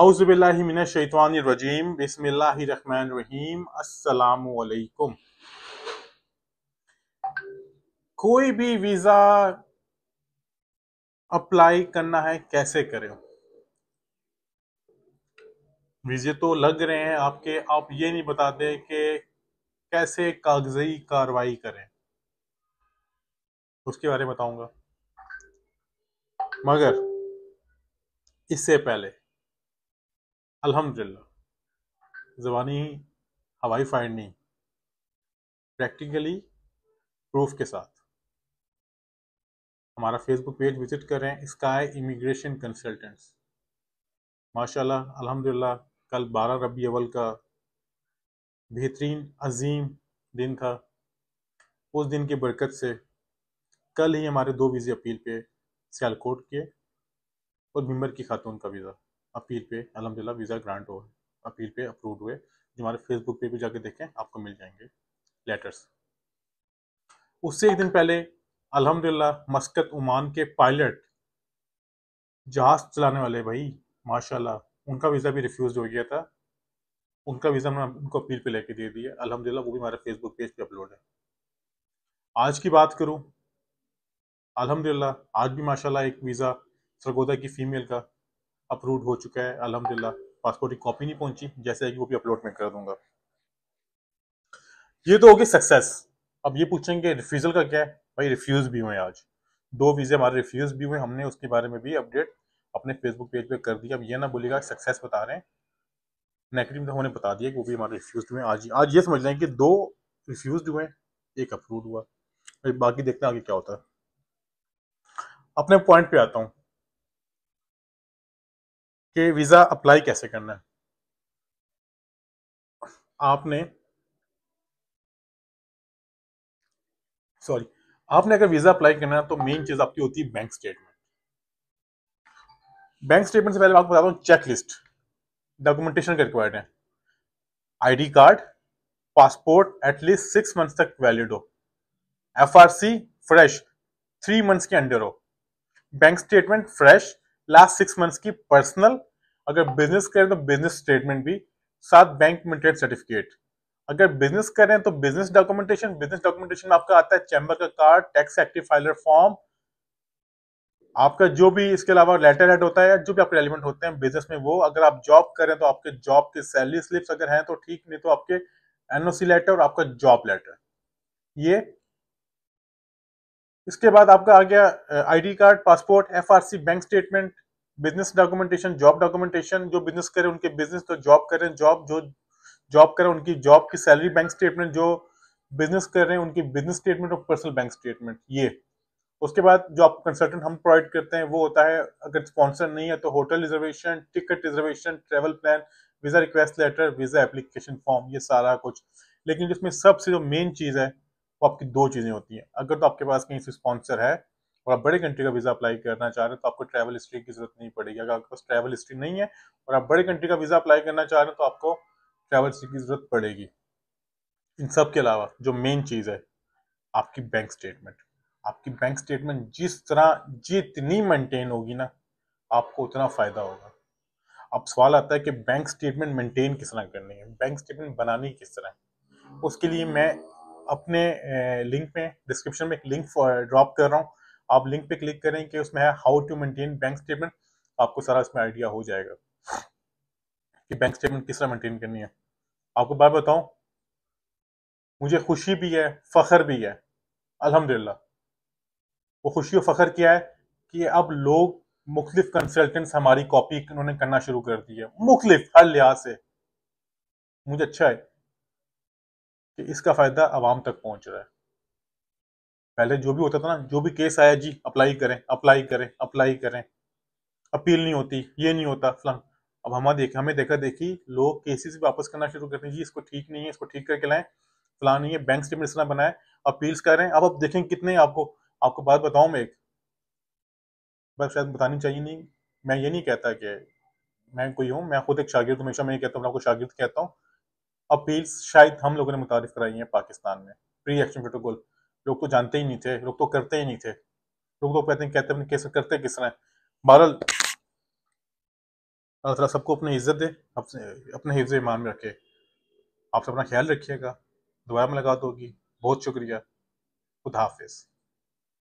आउज़बिल्लिमिनशैतवानरजीम बिसमीम असलकुम कोई भी वीज़ा अप्लाई करना है कैसे करें वीज़े तो लग रहे हैं आपके आप ये नहीं बताते कि कैसे कागजी कार्रवाई करें उसके बारे में बताऊंगा मगर इससे पहले अल्हम्दुलिल्लाह ज़बानी हवाई फाइंडनी प्रैक्टिकली प्रूफ के साथ हमारा फेसबुक पेज विजिट करें स्काई इमिग्रेशन कंसल्टेंट्स माशाल्लाह अल्हम्दुलिल्लाह कल 12 रबी अवल का बेहतरीन अजीम दिन था उस दिन की बरकत से कल ही हमारे दो वीज़े अपील पे सियालकोट के और भिमर की खातून का वीज़ा अपील पे अलहमदिल्ला वीज़ा ग्रांट हो अपील पे अप्रूव हुए जो हमारे फेसबुक पे भी जाके देखें आपको मिल जाएंगे लेटर्स उससे एक दिन पहले अलहमदिल्ला मस्कत ओमान के पायलट जहाज़ चलाने वाले भाई माशाल्लाह उनका वीज़ा भी रिफ्यूज़ हो गया था उनका वीज़ा हमने उनको अपील पे लेके दे दिया अलहमदिल्ला वो भी हमारे फेसबुक पेज पे अपलोड है आज की बात करूँ अलहमदिल्ला आज भी माशाल्लाह एक वीज़ा सरगोदा की फ़ीमेल का अप्रूव हो चुका है अलहमदिल्ला पासपोर्ट की कॉपी नहीं पहुंची जैसे कि वो भी अपलोड में कर दूंगा ये तो होगी सक्सेस अब ये पूछेंगे रिफ्यूज़ल का क्या है भाई रिफ्यूज़ भी हुए आज दो वीज़े हमारे रिफ्यूज़ भी हुए हमने उसके बारे में भी अपडेट अपने फेसबुक पेज पे कर दिया अब ये ना बोलेगा सक्सेस बता रहे हैं नेगेटिव तो हमने बता दिया कि वो भी हमारे रिफ्यूज हुए आज आज ये समझ लें कि दो रिफ्यूज हुए एक अप्रूव हुआ बाकी देखते हैं आगे क्या होता है अपने पॉइंट पे आता हूँ कि वीज़ा अप्लाई कैसे करना है आपने सॉरी आपने अगर वीज़ा अप्लाई करना है तो मेन चीज़ आपकी होती है बैंक स्टेटमेंट बैंक स्टेटमेंट से पहले आपको बताता हूँ चेक लिस्ट डॉक्यूमेंटेशन के रिक्वायर्ड है ID card passport at least six months तक वैलिड हो एफआरसी फ्रेश थ्री मंथ्स के अंडर हो bank statement fresh last six months की पर्सनल अगर बिजनेस करें तो बिजनेस स्टेटमेंट भी साथ बैंक में सर्टिफिकेट अगर बिजनेस करें तो बिजनेस डॉक्यूमेंटेशन बिजनेस डॉक्यूमेंटेशन में आपका आता है चैम्बर का card tax active filer form आपका जो भी इसके अलावा लेटर हेड होता है जो भी आपके एलिमेंट होते हैं बिजनेस में वो अगर आप जॉब करें तो आपके जॉब के सैलरी स्लिप्स अगर हैं तो ठीक नहीं तो आपके एनओसी लेटर और आपका जॉब लेटर ये इसके बाद आपका आ गया ID card passport FRC bank statement business documentation job documentation जो बिजनेस तो करें उनके बिजनेस तो जॉब करें जॉब जो जॉब करें उनकी जॉब की सैलरी बैंक स्टेटमेंट जो बिजनेस कर रहे हैं उनकी बिजनेस स्टेटमेंट और पर्सनल बैंक स्टेटमेंट ये उसके बाद जो आप कंसल्टेंट हम प्रोवाइड करते हैं वो होता है अगर स्पॉन्सर नहीं है तो hotel reservation ticket reservation travel plan visa request letter visa application form ये सारा कुछ लेकिन जिसमें सबसे जो मेन चीज़ है वो आपकी दो चीज़ें होती हैं अगर तो आपके पास कहीं से स्पॉन्सर है और आप बड़े कंट्री का वीज़ा अप्लाई करना चाह रहे हो तो आपको ट्रैवल हिस्ट्री की जरूरत नहीं पड़ेगी अगर आपके पास ट्रैवल हिस्ट्री नहीं है और आप बड़े कंट्री का वीज़ा अप्लाई करना चाह रहे हो तो आपको ट्रैवल हिस्ट्री की जरूरत पड़ेगी इन सब के अलावा जो मेन चीज़ है आपकी बैंक स्टेटमेंट आपकी बैंक स्टेटमेंट जिस तरह जितनी मेंटेन होगी ना आपको उतना फ़ायदा होगा अब सवाल आता है कि बैंक स्टेटमेंट मेंटेन किस तरह करनी है बैंक स्टेटमेंट बनानी किस तरह है उसके लिए मैं अपने लिंक में डिस्क्रिप्शन में एक लिंक ड्रॉप कर रहा हूँ आप लिंक पे क्लिक करें कि उसमें है how to maintain bank statement आपको सारा इसमें आइडिया हो जाएगा कि बैंक स्टेटमेंट किस तरह मेंटेन करनी है आपको बात बताऊं मुझे खुशी भी है फ़खर भी है अल्हम्दुलिल्लाह वो खुशी और फ़खर क्या है कि अब लोग मुख्तलिफ कंसल्टेंट्स हमारी कॉपी उन्होंने करना शुरू कर दी है मुख्तलिफ हर लिहाज से मुझे अच्छा है कि इसका फ़ायदा आवाम तक पहुंच रहा है पहले जो भी होता था ना जो भी केस आया जी अप्लाई करें अप्लाई करें अप्लाई करें अपील नहीं होती ये नहीं होता फल अब हमें देख हमें देखा देखी लोग केसेस भी वापस करना शुरू करते हैं जी इसको ठीक नहीं है इसको ठीक करके लाएं फलान है बैंक स्टेटमेंट इस बनाए अपील्स कर रहे हैं अब अब देखें कितने आपको आपको बात बताऊं मैं एक बस शायद बतानी चाहिए नहीं मैं ये नहीं कहता कि मैं कोई हूँ मैं खुद एक शागिर्द हमेशा मैं ये कहता हूँ आपको शागिर्द कहता हूँ अपील्स शायद हम लोगों ने मुतारफ़ कराई हैं पाकिस्तान में प्री एक्शन प्रोटोकॉल लोग तो जानते ही नहीं थे लोग तो करते ही नहीं थे लोग तो कहते हैं कहते हैं कैसे करते किस तरह बहरल अल्लाह तला सबको अपनी इज्जत दे अपने हिफ्ज ईमान में रखे आपसे अपना ख्याल रखिएगा में लगा होगी बहुत शुक्रिया खुदा हाफिज़